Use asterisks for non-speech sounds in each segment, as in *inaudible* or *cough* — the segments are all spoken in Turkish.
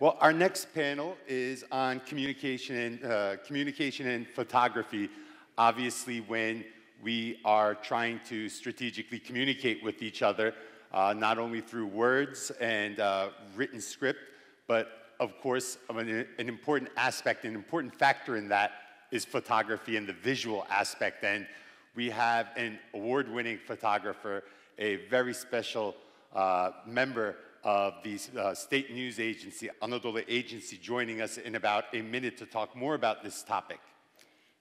Well, our next panel is on communication and, uh, communication and photography. Obviously, when we are trying to strategically communicate with each other, uh, not only through words and uh, written script, but of course, an, an important aspect, an important factor in that is photography and the visual aspect. And we have an award winning photographer, a very special uh, member of the uh, state news agency, Anadolu Agency, joining us in about a minute to talk more about this topic.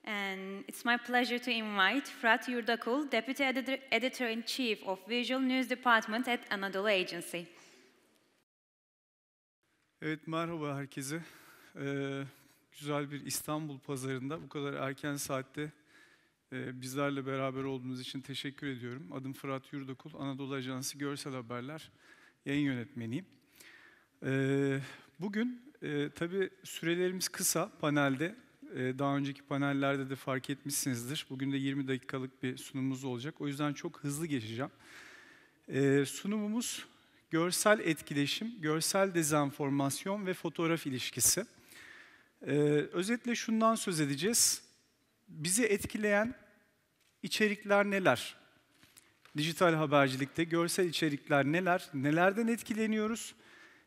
And it's my pleasure to invite Fırat Yurdakul, Deputy Editor, Editor in Chief of Visual News Department at Anadolu Agency. Evet, merhaba herkese. Ee, güzel bir İstanbul pazarında bu kadar erken saatte e, bizlerle beraber olduğunuz için teşekkür ediyorum. Adım Fırat Yurdakul, Anadolu Ajansı Görsel Haberler yayın yönetmeniyim. Ee, bugün e, tabii sürelerimiz kısa panelde. Ee, daha önceki panellerde de fark etmişsinizdir. Bugün de 20 dakikalık bir sunumumuz olacak. O yüzden çok hızlı geçeceğim. Ee, sunumumuz görsel etkileşim, görsel dezenformasyon ve fotoğraf ilişkisi. özetle şundan söz edeceğiz. Bizi etkileyen içerikler neler? dijital habercilikte görsel içerikler neler, nelerden etkileniyoruz,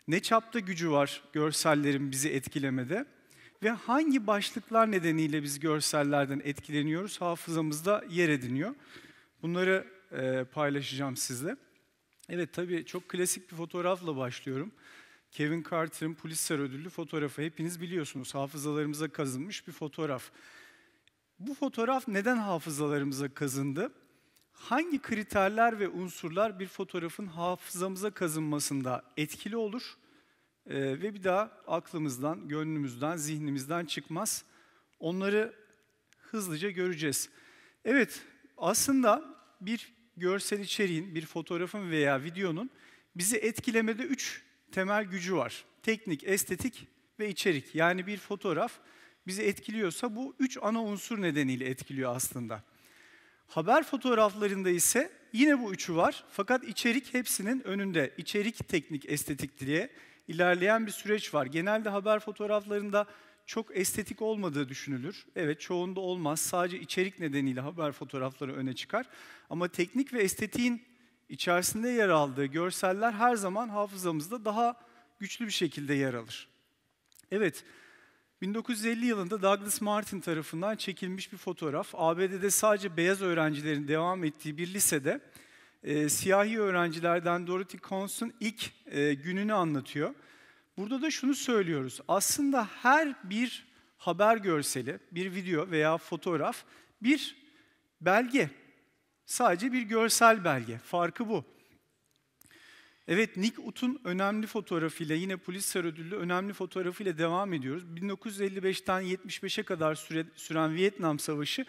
ne çapta gücü var görsellerin bizi etkilemede ve hangi başlıklar nedeniyle biz görsellerden etkileniyoruz, hafızamızda yer ediniyor. Bunları e, paylaşacağım sizle. Evet tabii çok klasik bir fotoğrafla başlıyorum. Kevin Carter'ın Pulitzer ödüllü fotoğrafı hepiniz biliyorsunuz. Hafızalarımıza kazınmış bir fotoğraf. Bu fotoğraf neden hafızalarımıza kazındı? hangi kriterler ve unsurlar bir fotoğrafın hafızamıza kazınmasında etkili olur e, ve bir daha aklımızdan, gönlümüzden, zihnimizden çıkmaz. Onları hızlıca göreceğiz. Evet, aslında bir görsel içeriğin, bir fotoğrafın veya videonun bizi etkilemede üç temel gücü var. Teknik, estetik ve içerik. Yani bir fotoğraf bizi etkiliyorsa bu üç ana unsur nedeniyle etkiliyor aslında. Haber fotoğraflarında ise yine bu üçü var fakat içerik hepsinin önünde. İçerik, teknik, estetik diye ilerleyen bir süreç var. Genelde haber fotoğraflarında çok estetik olmadığı düşünülür. Evet çoğunda olmaz. Sadece içerik nedeniyle haber fotoğrafları öne çıkar. Ama teknik ve estetiğin içerisinde yer aldığı görseller her zaman hafızamızda daha güçlü bir şekilde yer alır. Evet, 1950 yılında Douglas Martin tarafından çekilmiş bir fotoğraf. ABD'de sadece beyaz öğrencilerin devam ettiği bir lisede e, siyahi öğrencilerden Dorothy Const'un ilk e, gününü anlatıyor. Burada da şunu söylüyoruz. Aslında her bir haber görseli, bir video veya fotoğraf bir belge. Sadece bir görsel belge. Farkı bu. Evet Nick Ut'un önemli fotoğrafıyla yine Pulitzer ödüllü önemli fotoğrafıyla devam ediyoruz. 1955'ten 75'e kadar süre, süren Vietnam Savaşı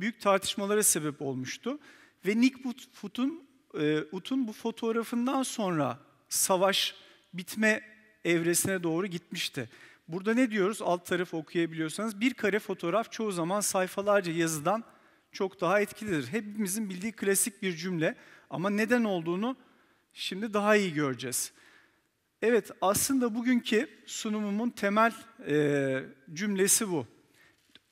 büyük tartışmalara sebep olmuştu. Ve Nick Ut'un e, Ut'un bu fotoğrafından sonra savaş bitme evresine doğru gitmişti. Burada ne diyoruz? Alt tarafı okuyabiliyorsanız bir kare fotoğraf çoğu zaman sayfalarca yazıdan çok daha etkilidir. Hepimizin bildiği klasik bir cümle ama neden olduğunu Şimdi daha iyi göreceğiz. Evet, aslında bugünkü sunumumun temel e, cümlesi bu.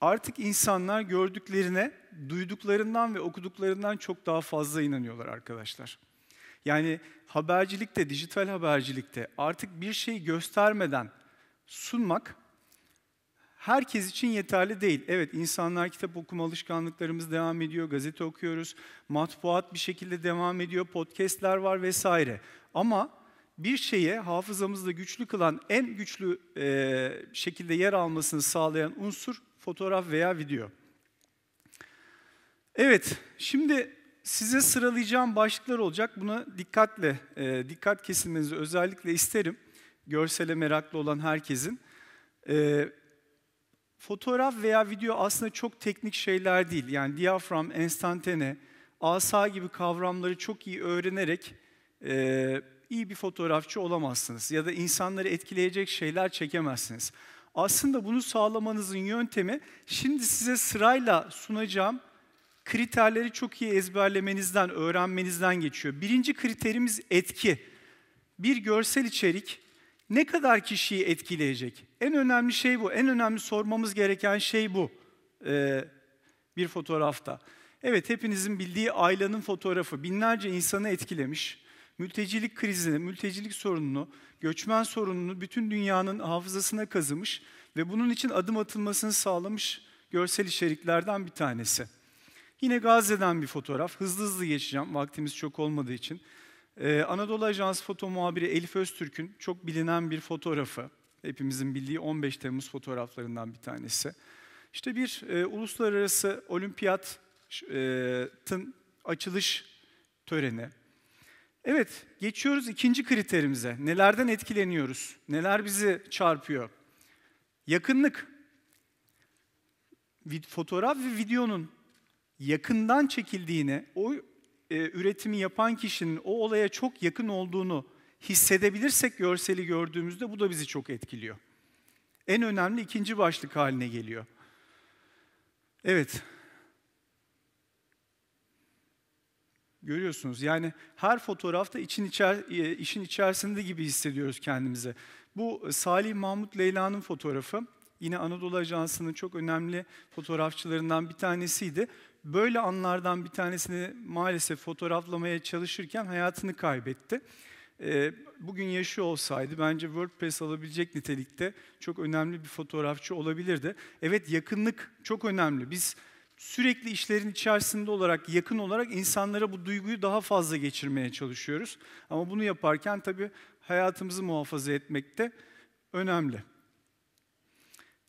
Artık insanlar gördüklerine, duyduklarından ve okuduklarından çok daha fazla inanıyorlar arkadaşlar. Yani habercilikte, dijital habercilikte artık bir şeyi göstermeden sunmak herkes için yeterli değil. Evet insanlar kitap okuma alışkanlıklarımız devam ediyor, gazete okuyoruz, matbuat bir şekilde devam ediyor, podcastler var vesaire. Ama bir şeye hafızamızda güçlü kılan, en güçlü e, şekilde yer almasını sağlayan unsur fotoğraf veya video. Evet, şimdi size sıralayacağım başlıklar olacak. Buna dikkatle, e, dikkat kesilmenizi özellikle isterim. Görsele meraklı olan herkesin. E, Fotoğraf veya video aslında çok teknik şeyler değil. Yani diyafram, enstantane, asa gibi kavramları çok iyi öğrenerek e, iyi bir fotoğrafçı olamazsınız. Ya da insanları etkileyecek şeyler çekemezsiniz. Aslında bunu sağlamanızın yöntemi şimdi size sırayla sunacağım kriterleri çok iyi ezberlemenizden, öğrenmenizden geçiyor. Birinci kriterimiz etki. Bir görsel içerik ne kadar kişiyi etkileyecek? En önemli şey bu. En önemli sormamız gereken şey bu ee, bir fotoğrafta. Evet hepinizin bildiği Ayla'nın fotoğrafı binlerce insanı etkilemiş. Mültecilik krizini, mültecilik sorununu, göçmen sorununu bütün dünyanın hafızasına kazımış ve bunun için adım atılmasını sağlamış görsel içeriklerden bir tanesi. Yine Gazze'den bir fotoğraf. Hızlı hızlı geçeceğim vaktimiz çok olmadığı için. Ee, Anadolu Ajansı foto muhabiri Elif Öztürk'ün çok bilinen bir fotoğrafı. Hepimizin bildiği 15 Temmuz fotoğraflarından bir tanesi. İşte bir e, uluslararası olimpiyatın açılış töreni. Evet, geçiyoruz ikinci kriterimize. Nelerden etkileniyoruz? Neler bizi çarpıyor? Yakınlık. Fotoğraf ve videonun yakından çekildiğini, o e, üretimi yapan kişinin o olaya çok yakın olduğunu hissedebilirsek görseli gördüğümüzde bu da bizi çok etkiliyor. En önemli ikinci başlık haline geliyor. Evet. Görüyorsunuz yani her fotoğrafta için içer, e, işin içerisinde gibi hissediyoruz kendimizi. Bu Salih Mahmut Leyla'nın fotoğrafı. Yine Anadolu Ajansı'nın çok önemli fotoğrafçılarından bir tanesiydi böyle anlardan bir tanesini maalesef fotoğraflamaya çalışırken hayatını kaybetti. Ee, bugün yaşı olsaydı bence WordPress alabilecek nitelikte çok önemli bir fotoğrafçı olabilirdi. Evet yakınlık çok önemli. Biz sürekli işlerin içerisinde olarak, yakın olarak insanlara bu duyguyu daha fazla geçirmeye çalışıyoruz. Ama bunu yaparken tabii hayatımızı muhafaza etmek de önemli.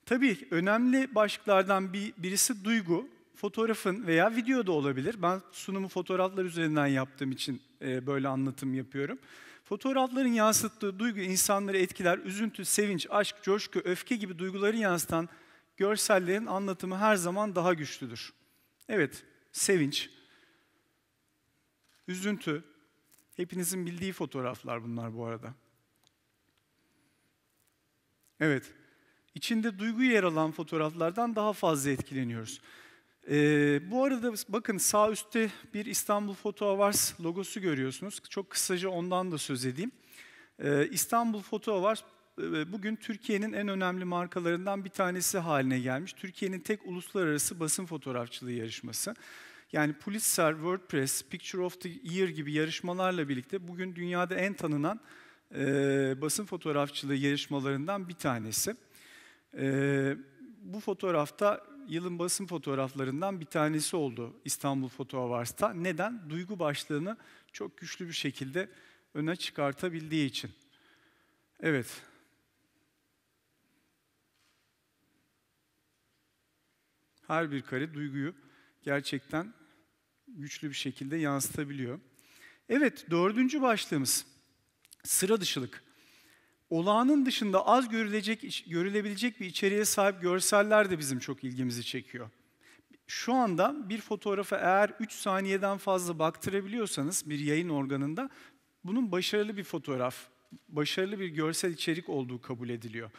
Tabii önemli başlıklardan bir, birisi duygu fotoğrafın veya video da olabilir. Ben sunumu fotoğraflar üzerinden yaptığım için e, böyle anlatım yapıyorum. Fotoğrafların yansıttığı duygu insanları etkiler, üzüntü, sevinç, aşk, coşku, öfke gibi duyguları yansıtan görsellerin anlatımı her zaman daha güçlüdür. Evet, sevinç, üzüntü, hepinizin bildiği fotoğraflar bunlar bu arada. Evet, içinde duygu yer alan fotoğraflardan daha fazla etkileniyoruz. Ee, bu arada bakın sağ üstte bir İstanbul Photo Awards logosu görüyorsunuz. Çok kısaca ondan da söz edeyim. Ee, İstanbul Photo Awards e, bugün Türkiye'nin en önemli markalarından bir tanesi haline gelmiş. Türkiye'nin tek uluslararası basın fotoğrafçılığı yarışması. Yani Pulitzer, WordPress, Picture of the Year gibi yarışmalarla birlikte bugün dünyada en tanınan e, basın fotoğrafçılığı yarışmalarından bir tanesi. E, bu fotoğrafta yılın basın fotoğraflarından bir tanesi oldu İstanbul Fotoğraf'ta. Neden? Duygu başlığını çok güçlü bir şekilde öne çıkartabildiği için. Evet. Her bir kare duyguyu gerçekten güçlü bir şekilde yansıtabiliyor. Evet, dördüncü başlığımız sıra dışılık olağanın dışında az görülecek, görülebilecek bir içeriğe sahip görseller de bizim çok ilgimizi çekiyor. Şu anda bir fotoğrafa eğer 3 saniyeden fazla baktırabiliyorsanız bir yayın organında bunun başarılı bir fotoğraf, başarılı bir görsel içerik olduğu kabul ediliyor.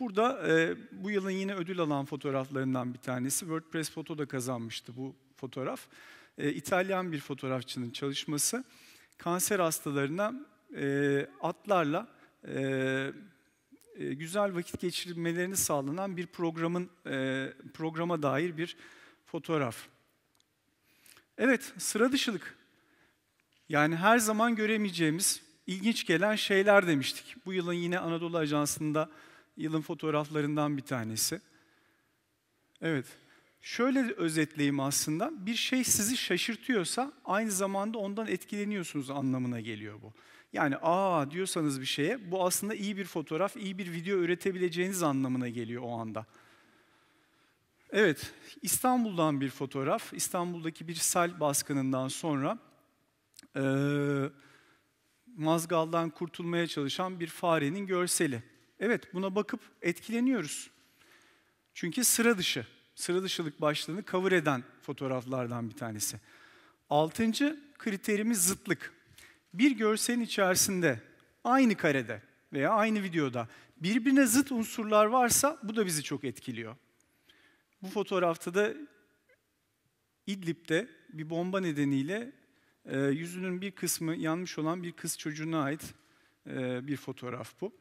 Burada e, bu yılın yine ödül alan fotoğraflarından bir tanesi WordPress Foto da kazanmıştı bu fotoğraf. E, İtalyan bir fotoğrafçının çalışması kanser hastalarına e, atlarla ee, e, güzel vakit geçirmelerini sağlanan bir programın e, programa dair bir fotoğraf. Evet, sıra dışılık. Yani her zaman göremeyeceğimiz, ilginç gelen şeyler demiştik. Bu yılın yine Anadolu Ajansı'nda yılın fotoğraflarından bir tanesi. Evet, şöyle özetleyeyim aslında. Bir şey sizi şaşırtıyorsa aynı zamanda ondan etkileniyorsunuz anlamına geliyor bu. Yani aa diyorsanız bir şeye bu aslında iyi bir fotoğraf, iyi bir video üretebileceğiniz anlamına geliyor o anda. Evet, İstanbul'dan bir fotoğraf. İstanbul'daki bir sel baskınından sonra e, mazgaldan kurtulmaya çalışan bir farenin görseli. Evet, buna bakıp etkileniyoruz. Çünkü sıra dışı, sıra dışılık başlığını kavur eden fotoğraflardan bir tanesi. Altıncı kriterimiz zıtlık bir görselin içerisinde aynı karede veya aynı videoda birbirine zıt unsurlar varsa bu da bizi çok etkiliyor. Bu fotoğrafta da İdlib'de bir bomba nedeniyle e, yüzünün bir kısmı yanmış olan bir kız çocuğuna ait e, bir fotoğraf bu.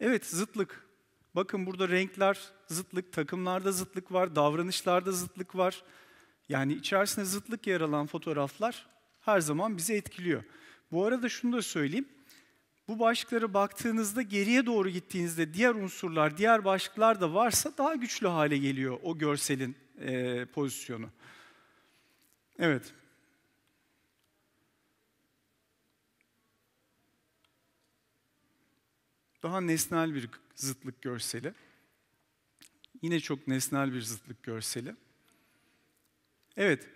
Evet zıtlık. Bakın burada renkler zıtlık, takımlarda zıtlık var, davranışlarda zıtlık var. Yani içerisinde zıtlık yer alan fotoğraflar her zaman bizi etkiliyor. Bu arada şunu da söyleyeyim. Bu başlıklara baktığınızda geriye doğru gittiğinizde diğer unsurlar, diğer başlıklar da varsa daha güçlü hale geliyor o görselin e, pozisyonu. Evet. Daha nesnel bir zıtlık görseli. Yine çok nesnel bir zıtlık görseli. Evet,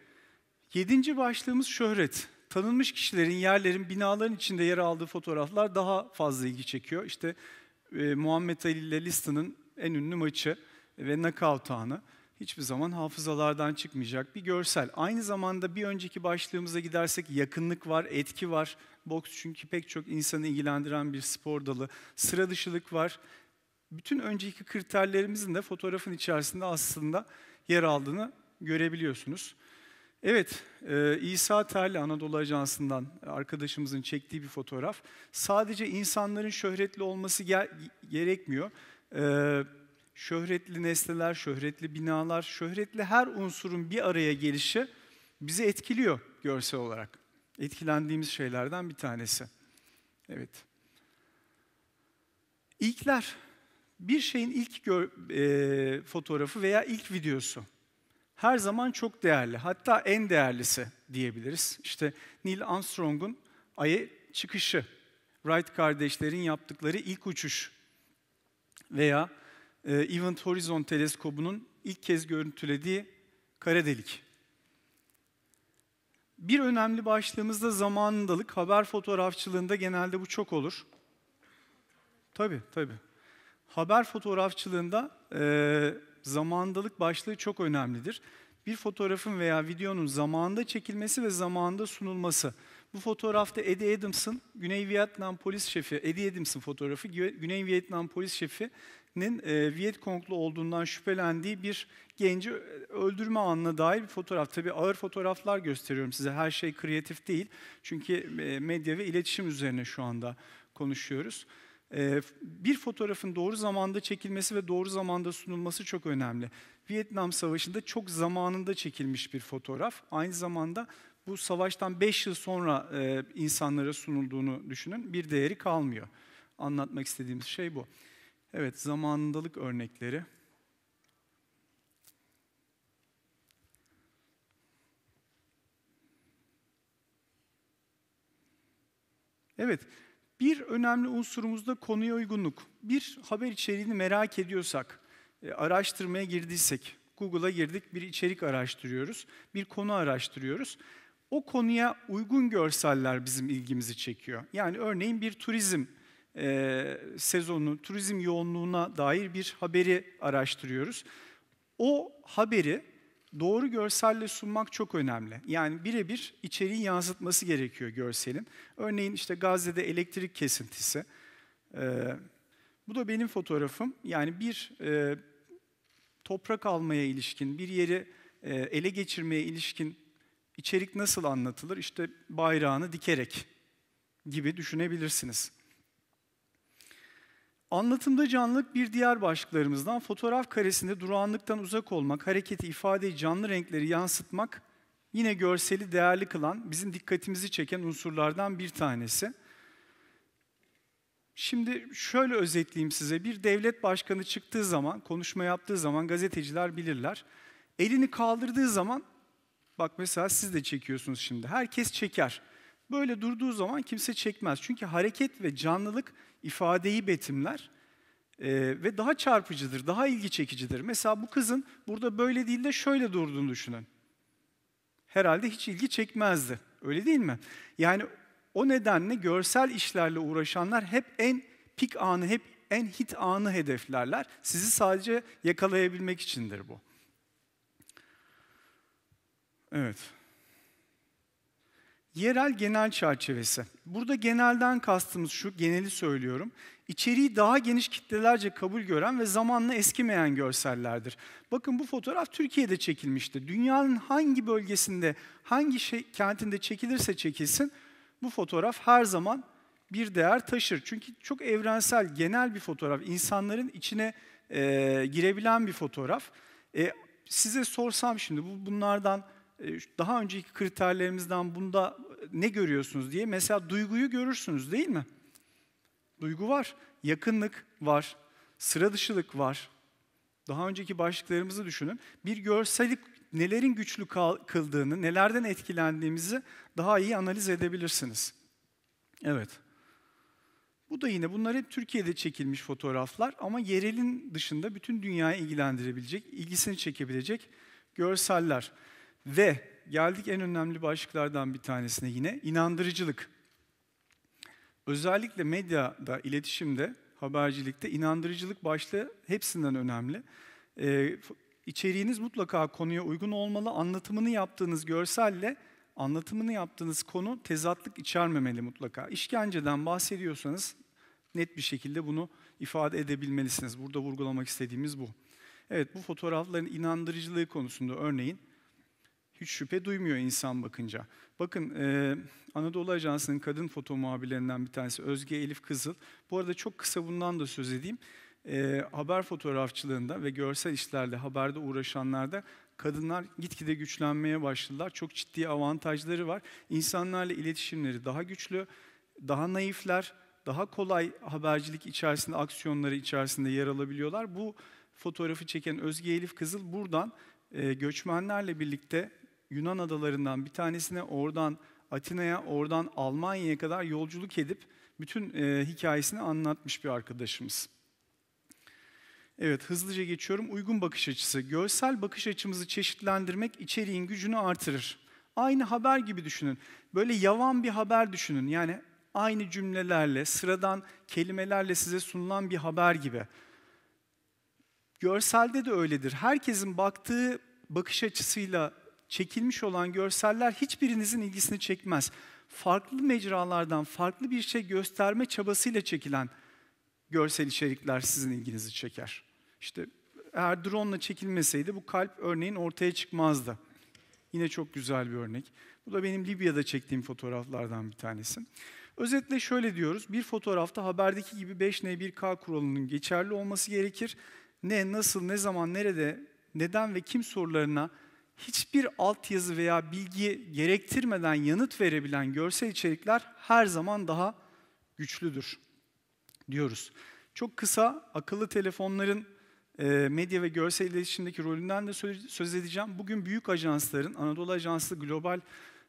Yedinci başlığımız şöhret. Tanınmış kişilerin, yerlerin, binaların içinde yer aldığı fotoğraflar daha fazla ilgi çekiyor. İşte e, Muhammed Ali ile Liston'ın en ünlü maçı ve knockout anı hiçbir zaman hafızalardan çıkmayacak bir görsel. Aynı zamanda bir önceki başlığımıza gidersek yakınlık var, etki var. Boks çünkü pek çok insanı ilgilendiren bir spor dalı. Sıra dışılık var. Bütün önceki kriterlerimizin de fotoğrafın içerisinde aslında yer aldığını görebiliyorsunuz. Evet, e, İsa Terli Anadolu Ajansı'ndan arkadaşımızın çektiği bir fotoğraf. Sadece insanların şöhretli olması gerekmiyor. E, şöhretli nesneler, şöhretli binalar, şöhretli her unsurun bir araya gelişi bizi etkiliyor görsel olarak. Etkilendiğimiz şeylerden bir tanesi. Evet. İlkler, bir şeyin ilk gör, e, fotoğrafı veya ilk videosu her zaman çok değerli. Hatta en değerlisi diyebiliriz. İşte Neil Armstrong'un Ay'a çıkışı, Wright kardeşlerin yaptıkları ilk uçuş veya e, Event Horizon teleskobunun ilk kez görüntülediği kara delik. Bir önemli başlığımız başlığımızda zamanındalık, haber fotoğrafçılığında genelde bu çok olur. Tabii, tabii. Haber fotoğrafçılığında e, zamandalık başlığı çok önemlidir. Bir fotoğrafın veya videonun zamanında çekilmesi ve zamanında sunulması. Bu fotoğrafta Eddie Adams'ın Güney Vietnam polis şefi, Eddie Adams'ın fotoğrafı Güney Vietnam polis şefinin e, Vietkonglu olduğundan şüphelendiği bir genci e, öldürme anına dair bir fotoğraf. Tabii ağır fotoğraflar gösteriyorum size. Her şey kreatif değil. Çünkü e, medya ve iletişim üzerine şu anda konuşuyoruz. Ee, bir fotoğrafın doğru zamanda çekilmesi ve doğru zamanda sunulması çok önemli. Vietnam Savaşı'nda çok zamanında çekilmiş bir fotoğraf. Aynı zamanda bu savaştan 5 yıl sonra e, insanlara sunulduğunu düşünün. Bir değeri kalmıyor. Anlatmak istediğimiz şey bu. Evet, zamanındalık örnekleri. Evet, bir önemli unsurumuz da konuya uygunluk. Bir haber içeriğini merak ediyorsak, e, araştırmaya girdiysek, Google'a girdik bir içerik araştırıyoruz, bir konu araştırıyoruz. O konuya uygun görseller bizim ilgimizi çekiyor. Yani örneğin bir turizm e, sezonu, turizm yoğunluğuna dair bir haberi araştırıyoruz. O haberi doğru görselle sunmak çok önemli. Yani birebir içeriğin yansıtması gerekiyor görselin. Örneğin işte Gazze'de elektrik kesintisi. Ee, bu da benim fotoğrafım. Yani bir e, toprak almaya ilişkin, bir yeri e, ele geçirmeye ilişkin içerik nasıl anlatılır? İşte bayrağını dikerek gibi düşünebilirsiniz. Anlatımda canlılık bir diğer başlıklarımızdan fotoğraf karesinde durağanlıktan uzak olmak, hareketi, ifadeyi, canlı renkleri yansıtmak yine görseli değerli kılan, bizim dikkatimizi çeken unsurlardan bir tanesi. Şimdi şöyle özetleyeyim size. Bir devlet başkanı çıktığı zaman, konuşma yaptığı zaman gazeteciler bilirler. Elini kaldırdığı zaman, bak mesela siz de çekiyorsunuz şimdi. Herkes çeker. Böyle durduğu zaman kimse çekmez. Çünkü hareket ve canlılık ifadeyi betimler e, ve daha çarpıcıdır, daha ilgi çekicidir. Mesela bu kızın burada böyle değil de şöyle durduğunu düşünün. Herhalde hiç ilgi çekmezdi. Öyle değil mi? Yani o nedenle görsel işlerle uğraşanlar hep en pik anı, hep en hit anı hedeflerler. Sizi sadece yakalayabilmek içindir bu. Evet. Yerel genel çerçevesi. Burada genelden kastımız şu, geneli söylüyorum. İçeriği daha geniş kitlelerce kabul gören ve zamanla eskimeyen görsellerdir. Bakın bu fotoğraf Türkiye'de çekilmişti. Dünyanın hangi bölgesinde, hangi şey, kentinde çekilirse çekilsin bu fotoğraf her zaman bir değer taşır. Çünkü çok evrensel, genel bir fotoğraf. İnsanların içine e, girebilen bir fotoğraf. E, size sorsam şimdi bu bunlardan e, daha önceki kriterlerimizden bunda ne görüyorsunuz diye. Mesela duyguyu görürsünüz değil mi? Duygu var, yakınlık var, sıra dışılık var. Daha önceki başlıklarımızı düşünün. Bir görsellik nelerin güçlü kıldığını, nelerden etkilendiğimizi daha iyi analiz edebilirsiniz. Evet. Bu da yine bunlar hep Türkiye'de çekilmiş fotoğraflar ama yerelin dışında bütün dünyayı ilgilendirebilecek, ilgisini çekebilecek görseller. Ve geldik en önemli başlıklardan bir tanesine yine inandırıcılık. Özellikle medyada, iletişimde, habercilikte inandırıcılık başlığı hepsinden önemli. Ee, içeriğiniz mutlaka konuya uygun olmalı. Anlatımını yaptığınız görselle anlatımını yaptığınız konu tezatlık içermemeli mutlaka. İşkenceden bahsediyorsanız net bir şekilde bunu ifade edebilmelisiniz. Burada vurgulamak istediğimiz bu. Evet bu fotoğrafların inandırıcılığı konusunda örneğin hiç şüphe duymuyor insan bakınca. Bakın e, Anadolu Ajansı'nın kadın foto muhabirlerinden bir tanesi Özge Elif Kızıl. Bu arada çok kısa bundan da söz edeyim. E, haber fotoğrafçılığında ve görsel işlerle haberde uğraşanlarda kadınlar gitgide güçlenmeye başladılar. Çok ciddi avantajları var. İnsanlarla iletişimleri daha güçlü, daha naifler, daha kolay habercilik içerisinde, aksiyonları içerisinde yer alabiliyorlar. Bu fotoğrafı çeken Özge Elif Kızıl buradan e, göçmenlerle birlikte Yunan adalarından bir tanesine, oradan Atina'ya, oradan Almanya'ya kadar yolculuk edip bütün e, hikayesini anlatmış bir arkadaşımız. Evet, hızlıca geçiyorum. Uygun bakış açısı. Görsel bakış açımızı çeşitlendirmek içeriğin gücünü artırır. Aynı haber gibi düşünün. Böyle yavan bir haber düşünün. Yani aynı cümlelerle, sıradan kelimelerle size sunulan bir haber gibi. Görselde de öyledir. Herkesin baktığı bakış açısıyla çekilmiş olan görseller hiçbirinizin ilgisini çekmez. Farklı mecralardan farklı bir şey gösterme çabasıyla çekilen görsel içerikler sizin ilginizi çeker. İşte eğer drone ile çekilmeseydi bu kalp örneğin ortaya çıkmazdı. Yine çok güzel bir örnek. Bu da benim Libya'da çektiğim fotoğraflardan bir tanesi. Özetle şöyle diyoruz, bir fotoğrafta haberdeki gibi 5N1K kuralının geçerli olması gerekir. Ne, nasıl, ne zaman, nerede, neden ve kim sorularına hiçbir altyazı veya bilgi gerektirmeden yanıt verebilen görsel içerikler her zaman daha güçlüdür diyoruz. Çok kısa akıllı telefonların e, medya ve görsel iletişimdeki rolünden de söz edeceğim. Bugün büyük ajansların, Anadolu Ajansı global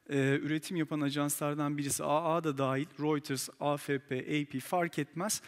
e, üretim yapan ajanslardan birisi, AA da dahil, Reuters, AFP, AP fark etmez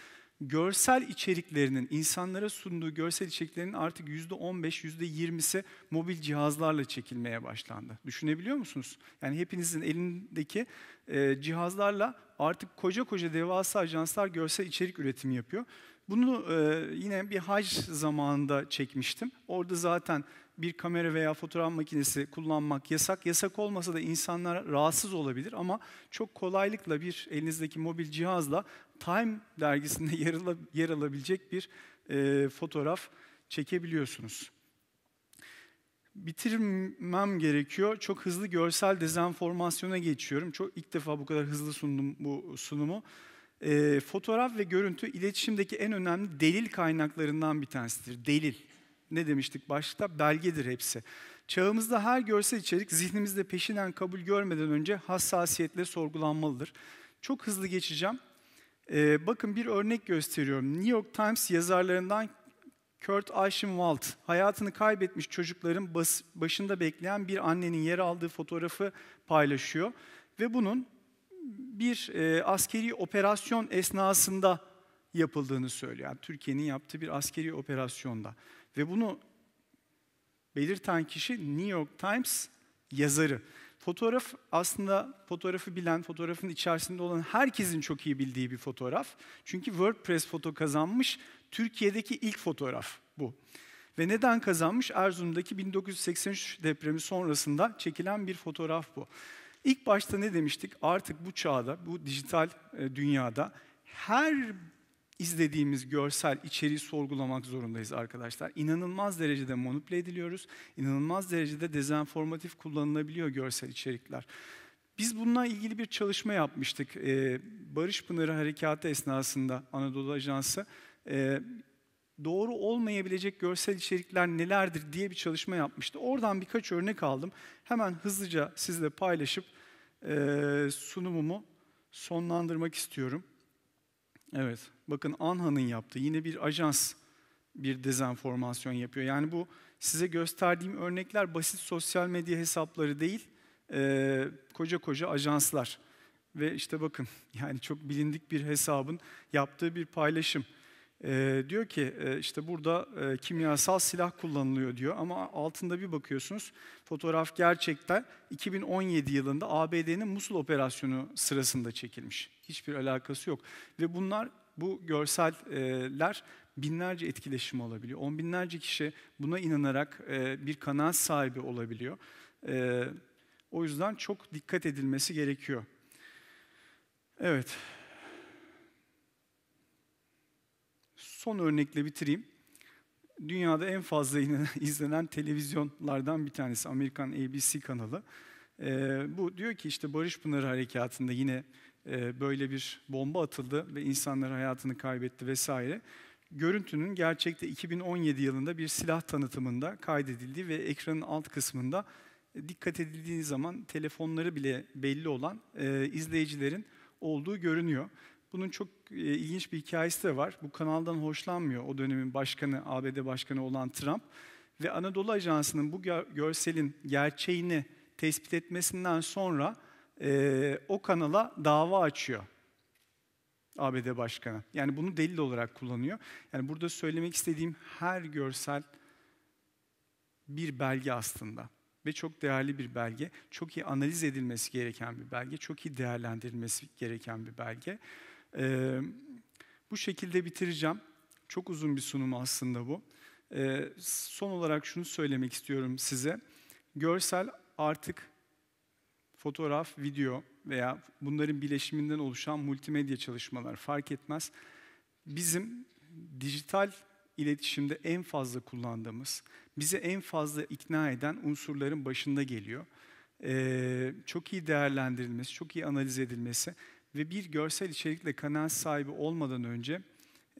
görsel içeriklerinin, insanlara sunduğu görsel içeriklerinin artık yüzde on beş, yüzde yirmisi mobil cihazlarla çekilmeye başlandı. Düşünebiliyor musunuz? Yani hepinizin elindeki e, cihazlarla artık koca koca devasa ajanslar görsel içerik üretimi yapıyor. Bunu e, yine bir hac zamanında çekmiştim. Orada zaten bir kamera veya fotoğraf makinesi kullanmak yasak. Yasak olmasa da insanlar rahatsız olabilir ama çok kolaylıkla bir elinizdeki mobil cihazla Time dergisinde *laughs* yer, alabilecek bir e, fotoğraf çekebiliyorsunuz. Bitirmem gerekiyor. Çok hızlı görsel dezenformasyona geçiyorum. Çok ilk defa bu kadar hızlı sundum bu sunumu. E, fotoğraf ve görüntü iletişimdeki en önemli delil kaynaklarından bir tanesidir. Delil ne demiştik başta? Belgedir hepsi. Çağımızda her görsel içerik zihnimizde peşinen kabul görmeden önce hassasiyetle sorgulanmalıdır. Çok hızlı geçeceğim. Ee, bakın bir örnek gösteriyorum. New York Times yazarlarından Kurt Eichenwald, hayatını kaybetmiş çocukların bas, başında bekleyen bir annenin yer aldığı fotoğrafı paylaşıyor. Ve bunun bir e, askeri operasyon esnasında yapıldığını söylüyor. Yani Türkiye'nin yaptığı bir askeri operasyonda. Ve bunu belirten kişi New York Times yazarı. Fotoğraf aslında fotoğrafı bilen, fotoğrafın içerisinde olan herkesin çok iyi bildiği bir fotoğraf. Çünkü WordPress foto kazanmış Türkiye'deki ilk fotoğraf bu. Ve neden kazanmış? Erzurum'daki 1983 depremi sonrasında çekilen bir fotoğraf bu. İlk başta ne demiştik? Artık bu çağda, bu dijital e, dünyada her izlediğimiz görsel içeriği sorgulamak zorundayız arkadaşlar. İnanılmaz derecede manipüle ediliyoruz. İnanılmaz derecede dezenformatif kullanılabiliyor görsel içerikler. Biz bununla ilgili bir çalışma yapmıştık. Ee, Barış Pınarı Harekatı esnasında Anadolu Ajansı e, doğru olmayabilecek görsel içerikler nelerdir diye bir çalışma yapmıştı. Oradan birkaç örnek aldım. Hemen hızlıca sizle paylaşıp e, sunumumu sonlandırmak istiyorum. Evet, bakın ANHA'nın yaptığı yine bir ajans bir dezenformasyon yapıyor. Yani bu size gösterdiğim örnekler basit sosyal medya hesapları değil, e, koca koca ajanslar. Ve işte bakın yani çok bilindik bir hesabın yaptığı bir paylaşım. E, diyor ki e, işte burada e, kimyasal silah kullanılıyor diyor ama altında bir bakıyorsunuz fotoğraf gerçekten 2017 yılında ABD'nin Musul operasyonu sırasında çekilmiş. Hiçbir alakası yok ve bunlar bu görseller binlerce etkileşim alabiliyor. On binlerce kişi buna inanarak bir kanaat sahibi olabiliyor. O yüzden çok dikkat edilmesi gerekiyor. Evet. son örnekle bitireyim. Dünyada en fazla *laughs* izlenen televizyonlardan bir tanesi Amerikan ABC kanalı. Ee, bu diyor ki işte Barış Pınarı Harekatı'nda yine e, böyle bir bomba atıldı ve insanlar hayatını kaybetti vesaire. Görüntünün gerçekte 2017 yılında bir silah tanıtımında kaydedildiği ve ekranın alt kısmında e, dikkat edildiği zaman telefonları bile belli olan e, izleyicilerin olduğu görünüyor. Bunun çok e, ilginç bir hikayesi de var. Bu kanaldan hoşlanmıyor o dönemin başkanı, ABD başkanı olan Trump. Ve Anadolu Ajansı'nın bu görselin gerçeğini tespit etmesinden sonra e, o kanala dava açıyor. ABD Başkanı. Yani bunu delil olarak kullanıyor. Yani burada söylemek istediğim her görsel bir belge aslında ve çok değerli bir belge. Çok iyi analiz edilmesi gereken bir belge, çok iyi değerlendirilmesi gereken bir belge. Ee, bu şekilde bitireceğim. Çok uzun bir sunum aslında bu. Ee, son olarak şunu söylemek istiyorum size. Görsel artık fotoğraf, video veya bunların bileşiminden oluşan multimedya çalışmalar fark etmez. Bizim dijital iletişimde en fazla kullandığımız, bizi en fazla ikna eden unsurların başında geliyor. Ee, çok iyi değerlendirilmesi, çok iyi analiz edilmesi ve bir görsel içerikle kanal sahibi olmadan önce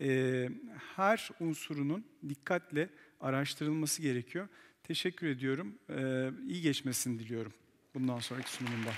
e, her unsurunun dikkatle araştırılması gerekiyor. Teşekkür ediyorum. E, iyi geçmesini diliyorum bundan sonraki sunumunda.